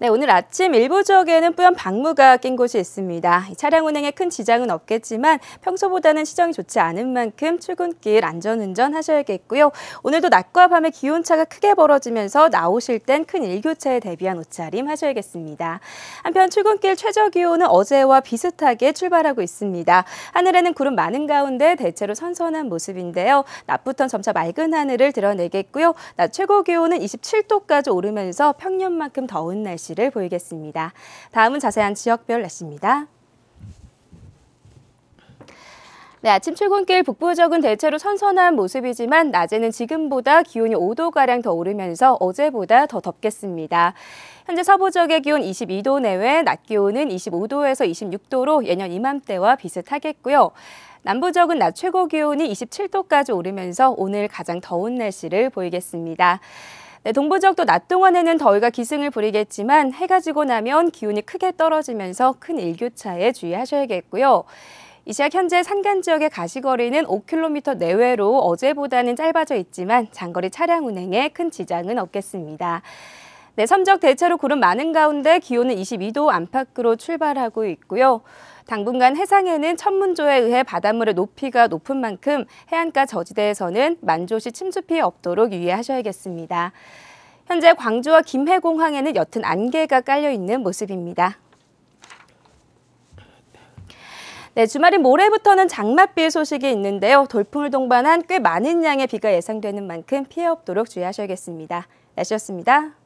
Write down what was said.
네, 오늘 아침 일부 지역에는 뿌연 방무가 낀 곳이 있습니다. 차량 운행에 큰 지장은 없겠지만 평소보다는 시정이 좋지 않은 만큼 출근길 안전운전 하셔야겠고요. 오늘도 낮과 밤의 기온차가 크게 벌어지면서 나오실 땐 큰 일교차에 대비한 옷차림 하셔야겠습니다. 한편 출근길 최저 기온은 어제와 비슷하게 출발하고 있습니다. 하늘에는 구름 많은 가운데 대체로 선선한 모습인데요. 낮부터 점차 맑은 하늘을 드러내겠고요. 낮 최고 기온은 27도까지 오르면서 평년만큼 더운 날씨 날씨를 보이겠습니다. 다음은 자세한 지역별 날씨입니다. 네, 아침 출근길 북부 적은 대체로 선선한 모습이지만 낮에는 지금보다 기온이 5도가량 더 오르면서 어제보다 더 덥겠습니다. 현재 서부 적의 기온 22도 내외, 낮 기온은 25도에서 26도로 예년 이맘때와 비슷하겠고요. 남부 적은낮 최고 기온이 27도까지 오르면서 오늘 가장 더운 날씨를 보이겠습니다. 네, 동부 지역도 낮 동안에는 더위가 기승을 부리겠지만 해가 지고 나면 기온이 크게 떨어지면서 큰 일교차에 주의하셔야겠고요. 이 시각 현재 산간 지역의 가시거리는 5km 내외로 어제보다는 짧아져 있지만 장거리 차량 운행에 큰 지장은 없겠습니다. 네, 삼적 대체로 구름 많은 가운데 기온은 22도 안팎으로 출발하고 있고요. 당분간 해상에는 천문조에 의해 바닷물의 높이가 높은 만큼 해안가 저지대에서는 만조시 침수 피해 없도록 유의하셔야겠습니다. 현재 광주와 김해공항에는 옅은 안개가 깔려 있는 모습입니다. 네, 주말인 모레부터는 장맛비 의 소식이 있는데요. 돌풍을 동반한 꽤 많은 양의 비가 예상되는 만큼 피해 없도록 주의하셔야겠습니다. 날씨였습니다.